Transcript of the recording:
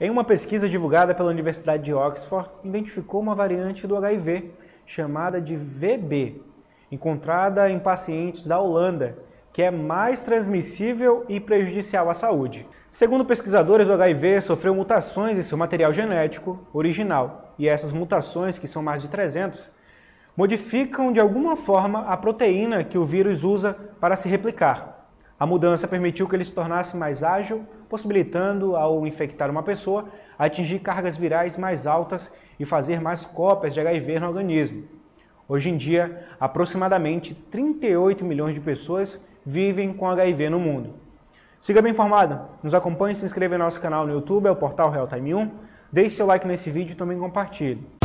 Em uma pesquisa divulgada pela Universidade de Oxford, identificou uma variante do HIV chamada de VB, encontrada em pacientes da Holanda, que é mais transmissível e prejudicial à saúde. Segundo pesquisadores, o HIV sofreu mutações em seu material genético original, e essas mutações, que são mais de 300, modificam de alguma forma a proteína que o vírus usa para se replicar. A mudança permitiu que ele se tornasse mais ágil, possibilitando, ao infectar uma pessoa, atingir cargas virais mais altas e fazer mais cópias de HIV no organismo. Hoje em dia, aproximadamente 38 milhões de pessoas vivem com HIV no mundo. Siga bem informado, nos acompanhe se inscreva no nosso canal no YouTube, é o portal Real Time 1. Deixe seu like nesse vídeo e também compartilhe.